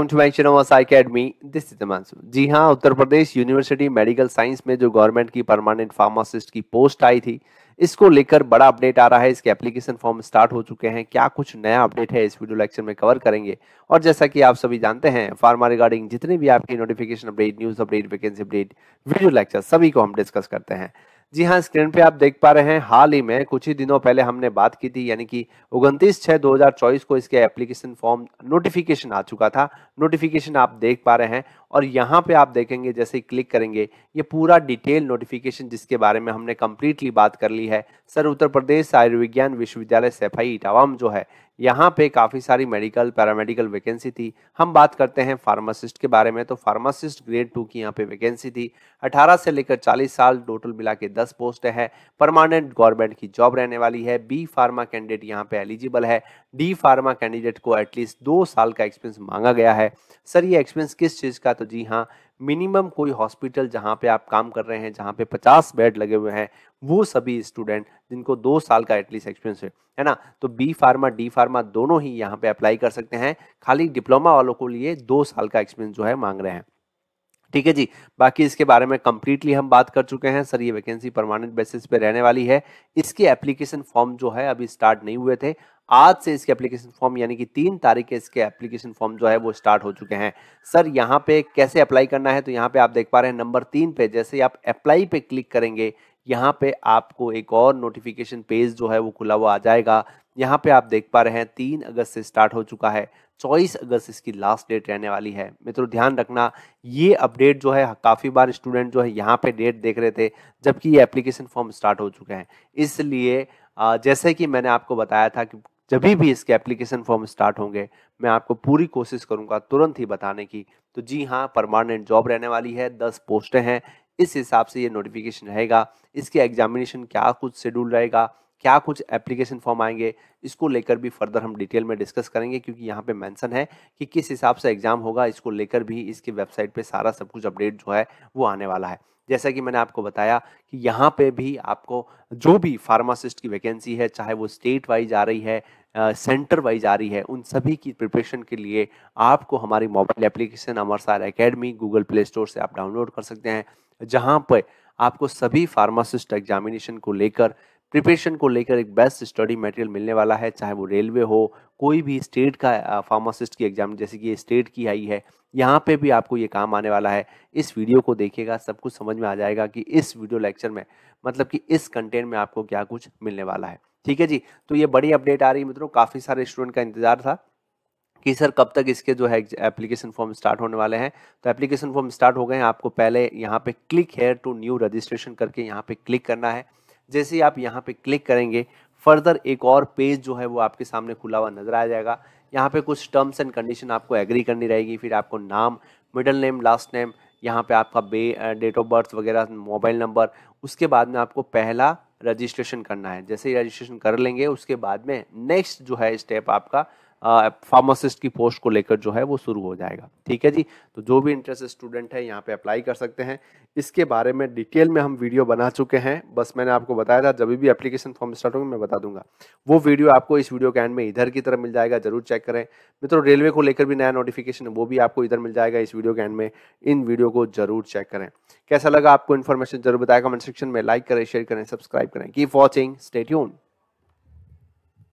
welcome to this is जी हाँ Uttar Pradesh university medical science में जो गवर्नमेंट की परमानेंट फार्मासिस्ट की पोस्ट आई थी इसको लेकर बड़ा अपडेट आ रहा है इसके एप्लीकेशन फॉर्म स्टार्ट हो चुके हैं क्या कुछ नया अपडेट है इस वीडियो लेक्चर में कवर करेंगे और जैसा कि आप सभी जानते हैं फार्मा रिगार्डिंग जितने भी आपकी notification update news update vacancy update video lecture सभी को हम डिस्कस करते हैं जी हाँ स्क्रीन पे आप देख पा रहे हैं हाल ही में कुछ ही दिनों पहले हमने बात की थी यानी कि उनतीस छः चौबीस को इसके एप्लीकेशन फॉर्म नोटिफिकेशन आ चुका था नोटिफिकेशन आप देख पा रहे हैं और यहाँ पे आप देखेंगे जैसे क्लिक करेंगे ये पूरा डिटेल नोटिफिकेशन जिसके बारे में हमने कम्प्लीटली बात कर ली है सर उत्तर प्रदेश आयुर्विज्ञान विश्वविद्यालय सेफाई इटावाम जो है यहाँ पे काफ़ी सारी मेडिकल पैरामेडिकल वैकेंसी थी हम बात करते हैं फार्मासिस्ट के बारे में तो फार्मासिस्ट ग्रेड टू की यहाँ पे वैकेंसी थी 18 से लेकर 40 साल टोटल मिला के दस पोस्ट है परमानेंट गवर्नमेंट की जॉब रहने वाली है बी फार्मा कैंडिडेट यहाँ पे एलिजिबल है डी फार्मा कैंडिडेट को एटलीस्ट दो साल का एक्सपीरियंस मांगा गया है सर ये एक्सपीरियंस किस चीज़ का तो जी हाँ मिनिमम कोई हॉस्पिटल जहाँ पे आप काम कर रहे हैं जहाँ पे 50 बेड लगे हुए हैं वो सभी स्टूडेंट जिनको दो साल का एटलीस्ट एक्सपीरियंस है है ना तो बी फार्मा डी फार्मा दोनों ही यहाँ पे अप्लाई कर सकते हैं खाली डिप्लोमा वालों को लिए दो साल का एक्सपीरियंस जो है मांग रहे हैं ठीक है जी बाकी इसके बारे में कंप्लीटली हम बात कर चुके हैं सर ये वैकेंसी परमानेंट बेसिस पे रहने वाली है इसके एप्लीकेशन फॉर्म जो है अभी स्टार्ट नहीं हुए थे आज से इसके एप्लीकेशन फॉर्म यानी कि तीन तारीख के इसके एप्लीकेशन फॉर्म जो है वो स्टार्ट हो चुके हैं सर यहाँ पे कैसे अप्लाई करना है तो यहाँ पे आप देख पा रहे हैं नंबर तीन पे जैसे आप अप्लाई पे क्लिक करेंगे यहाँ पे आपको एक और नोटिफिकेशन पेज जो है वो खुला हुआ आ जाएगा यहाँ पे आप देख पा रहे हैं तीन अगस्त से स्टार्ट हो चुका है चौबीस अगस्त इसकी लास्ट डेट रहने वाली है मित्रों ध्यान रखना ये अपडेट जो है काफ़ी बार स्टूडेंट जो है यहाँ पे डेट देख रहे थे जबकि ये एप्लीकेशन फॉर्म स्टार्ट हो चुके हैं इसलिए जैसे कि मैंने आपको बताया था कि जब भी इसके एप्लीकेशन फॉर्म स्टार्ट होंगे मैं आपको पूरी कोशिश करूंगा तुरंत ही बताने की तो जी हाँ परमानेंट जॉब रहने वाली है दस पोस्टें हैं इस हिसाब से ये नोटिफिकेशन रहेगा इसके एग्जामिनेशन क्या कुछ शेड्यूल रहेगा क्या कुछ एप्लीकेशन फॉर्म आएंगे इसको लेकर भी फर्दर हम डिटेल में डिस्कस करेंगे क्योंकि यहाँ पे मेंशन है कि किस हिसाब से एग्जाम होगा इसको लेकर भी इसके वेबसाइट पे सारा सब कुछ अपडेट जो है वो आने वाला है जैसा कि मैंने आपको बताया कि यहाँ पे भी आपको जो भी फार्मासिस्ट की वैकेंसी है चाहे वो स्टेट वाइज आ रही है सेंटर वाइज आ रही है उन सभी की प्रिपरेशन के लिए आपको हमारी मोबाइल एप्लीकेशन अमर सार अकेडमी गूगल प्ले स्टोर से आप डाउनलोड कर सकते हैं जहाँ पर आपको सभी फार्मासिस्ट एग्जामिनेशन को लेकर प्रिपरेशन को लेकर एक बेस्ट स्टडी मटेरियल मिलने वाला है चाहे वो रेलवे हो कोई भी स्टेट का फार्मासिस्ट की एग्जाम जैसे कि ये स्टेट की आई है यहाँ पे भी आपको ये काम आने वाला है इस वीडियो को देखिएगा सब कुछ समझ में आ जाएगा कि इस वीडियो लेक्चर में मतलब कि इस कंटेंट में आपको क्या कुछ मिलने वाला है ठीक है जी तो ये बड़ी अपडेट आ रही है मित्रों काफ़ी सारे स्टूडेंट का इंतजार था कि सर कब तक इसके जो है एप्लीकेशन फॉर्म स्टार्ट होने वाले हैं तो एप्लीकेशन फॉर्म स्टार्ट हो गए हैं आपको पहले यहाँ पे click here to new registration करके यहाँ पे क्लिक करना है जैसे ही आप यहाँ पे क्लिक करेंगे फर्दर एक और पेज जो है वो आपके सामने खुला हुआ नजर आ जाएगा यहाँ पे कुछ टर्म्स एंड कंडीशन आपको एग्री करनी रहेगी फिर आपको नाम मिडल नेम लास्ट नेम यहाँ पे आपका बे डेट ऑफ बर्थ वगैरह मोबाइल नंबर उसके बाद में आपको पहला रजिस्ट्रेशन करना है जैसे ही रजिस्ट्रेशन कर लेंगे उसके बाद में नेक्स्ट जो है स्टेप आपका फार्मासिस्ट की पोस्ट को लेकर जो है वो शुरू हो जाएगा ठीक है जी तो जो भी इंटरेस्ट स्टूडेंट है यहाँ पे अप्लाई कर सकते हैं इसके बारे में डिटेल में हम वीडियो बना चुके हैं बस मैंने आपको बताया था जब भी एप्लीकेशन फॉर्म स्टार्ट होगी मैं बता दूंगा वो वीडियो आपको इस वीडियो के एंड में इधर की तरफ मिल जाएगा जरूर चेक करें मित्रों तो रेलवे को लेकर भी नया नोटिफिकेशन है वो भी आपको इधर मिल जाएगा इस वीडियो के एंड में इन वीडियो को जरूर चेक करें कैसा लगा आपको इन्फॉर्मेशन जरूर बताया कमेंट सेक्शन में लाइक करें शेयर करें सब्सक्राइब करें कीप वॉचिंग स्टेट्यून